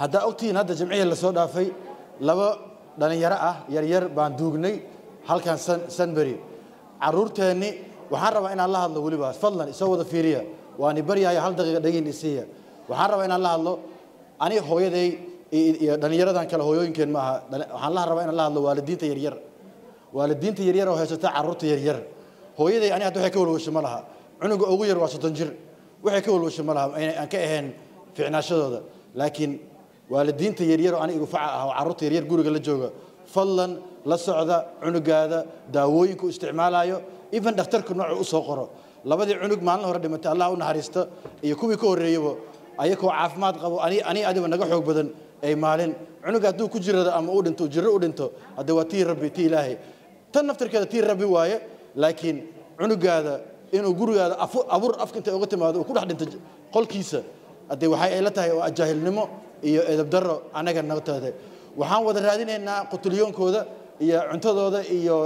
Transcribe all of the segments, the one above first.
haddaa ogtihiin hadda jamciya la soo dhaafay laba dhalinyaro ah yaryar baan duugnay halkan sanberi caruurteenni waxaan rabaa inaan la hadlo weliba fadlan isoo wada fiiriya waani baryahaya hal daqiiqa dhagiin isiiya waxaan rabaa inaan la hadlo ani hooyaday iyo dhalinyaradan kale hooyooyinkeen maaha waxaan la rabaa inaan la hadlo waalidiinta yaryar waalidiinta yaryar oo haysata caruurta yaryar hooyaday ani hadda waxay ka walwasho ma laha cunuga ugu yar waa soddon jir waxay ka walwasho ma laha aan ka ahayn fiicnaashadooda laakiin waalidiinta yaryaroo aniga igu-faca ah oo carruurta yaryar guriga la jooga fadlan la socda cunugaada daawooyinka u isticmaalayo even dhakhtarku noocuu u soo qoro labadii cunug maalin hore dhimatay allah u naxariista iyo kuwii ka horreeyaba ayakoo caafimaad qabo ani adiba naga xoog badan ay maalin cunuga hadduu ku jirado ama uu dhinto jirro u dhinto hadde waa tii rabbi tii ilaahay tan naftarkeeda tii rabbi waaye laakiin cunugaada inuu gurigaada abuur afka intay timaado uu ku dhex dhinto qolkiisa ade waxa ay la tahay oo jaahilnimo iyo edabdaro anaga naqtooda waxaan wada raadinaynaa qutulyoonkooda iyo cuntadooda iyo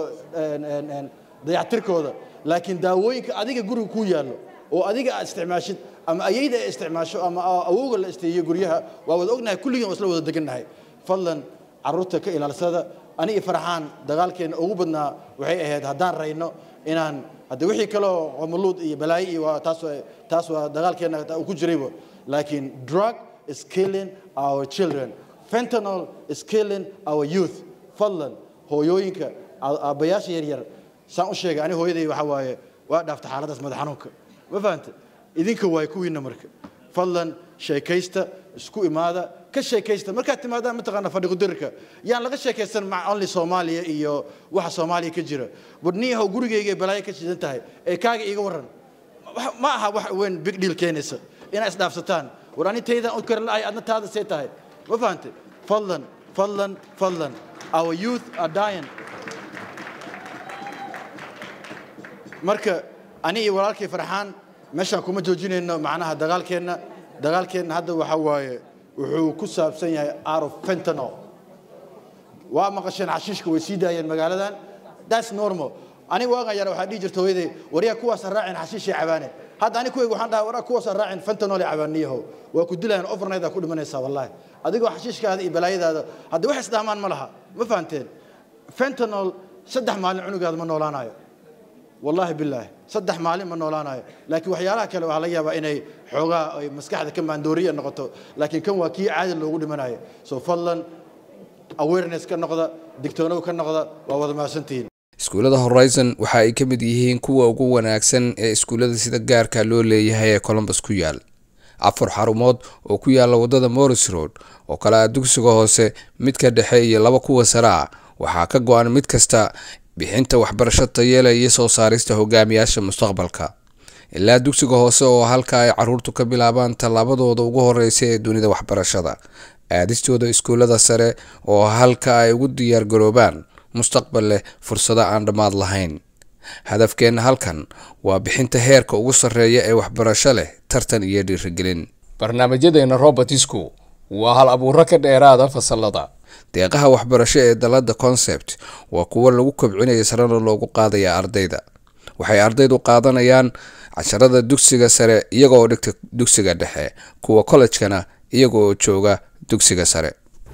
dayactirkooda laakiin daawooyinka adiga guriga kuu yaallo oo adiga aad isticmaashid ama ayayda ay isticmaasho ama awowga la isteeyo guryaha waa wada ognahay kulligeen waa isla wada degannahay fadlan carruurta ka ilaalsada ani iyo farxaan dagaalkeena ugu badnaa waxay ahayd haddaan rayno inaan hadde wixii kaleo maluud iyo balaayo iyo taas waa dagaalkeena uu ku jirayba laakiin drug is killing our children fentanol is killing our youth fadlan hooyooyinka aabbayaasha yaryar saan u sheegay ani hooyaday waxaa waaye waa dhaafta xaaladdaas madax xanuunka ma fahanta idinka waay kuwiinna marka fadlan sheekaysta isku imaada ka sheekaysta markaad timaadaan mataqaana fadhiqudirka yaan laga sheekaysan maca only soomaaliya iyo waxa soomaaliya ka jira wadniyahow gurigayga balaayo ka jidan tahay ee kaaga iiga warran ma aha wax weyn big deal keenaysa inaa isdhaafsataan war ani taydaan u karin la'ahay adna taada see tahay ma fahantay fadlan fadlan fadlan our youth are dying marka ani iyo walaalkay farxaan meeshaan kuma joojinayno macnaha dagaalkeenna dagaalkeenna hadda waxa waaye wuxuu ku saabsan yahay arof fentano waa maqasheen xashiishka way sii daayeen magaaladan that's normal aniga waagayana waxaa dhihi jirta hooyaday waryaa kuwaasa raacin xashiishii cabaane hadda ani kuwayga waxaan dhahaa waraa kuwaasa raacin fentanol cabaaniyaho waa ku dilayaan overnight aa ku dhimanaysaa wallahi adigoo xashiishkaada iyo balaayadaada hadda wax isdhaamaan ma laha ma fahanteen fentanol saddex maalin cunugaada ma noolaanayo wallaahi bilaahi saddex maalin ma noolaanayo laakiin waxyaalaha kale waxaa laga yaabaa inay xoogaa ay maskaxda ka maandooriya noqoto laakiin kan waa kii caadi loogu dhimanayo soo fadlan awareness ka noqda digtoonow ka noqda waa wada maadsantihiin iskuullada horizon waxa ay ka mid yihiin kuwa ugu wanaagsan ee iskuullada sida gaarka loo leeyahay ee colombus ku yaal afar xarumood oo ku yaalla waddada morris road oo kale ah dugsiga hoose midka dhexe iyo laba kuwa sare ah waxaa ka go-an mid kasta bixinta waxbarasho tayeela iyo soo saarista hogaamiyaasha mustaqbalka ilaa dugsiga hoose oo halka ay caruurtu ka bilaabaan tallaabadooda ugu horeysa ee dunida waxbarashada aadistooda iskuullada sare oo halka ay ugu diyaargaroobaan mustaqbal leh fursado aan dhammaad lahayn hadafkeenna halkan waa bixinta heerka ugu sarreeya ee waxbarasho leh tartan iyo dhiirigelin barnaamijyadeena robertisku waa hal abuuro ka dheeraada fasalada deeqaha waxbarasho ee dalada concept waa kuwo lagu kobcinaya sarena loogu qaadaya ardayda waxay ardaydu qaadanayaan casharada dugsiga sare iyaga oo dhigta dugsiga dhexe kuwa kollejkana iyaga oo jooga dugsiga sare